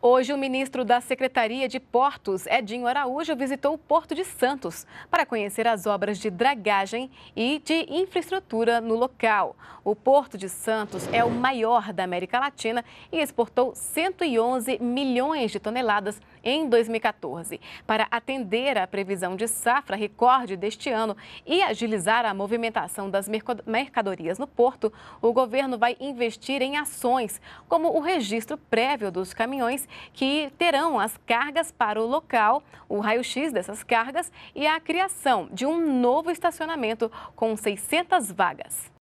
Hoje, o ministro da Secretaria de Portos, Edinho Araújo, visitou o Porto de Santos para conhecer as obras de dragagem e de infraestrutura no local. O Porto de Santos é o maior da América Latina e exportou 111 milhões de toneladas em 2014. Para atender à previsão de safra recorde deste ano e agilizar a movimentação das mercadorias no porto, o governo vai investir em ações como o registro prévio dos caminhões que terão as cargas para o local, o raio-x dessas cargas e a criação de um novo estacionamento com 600 vagas.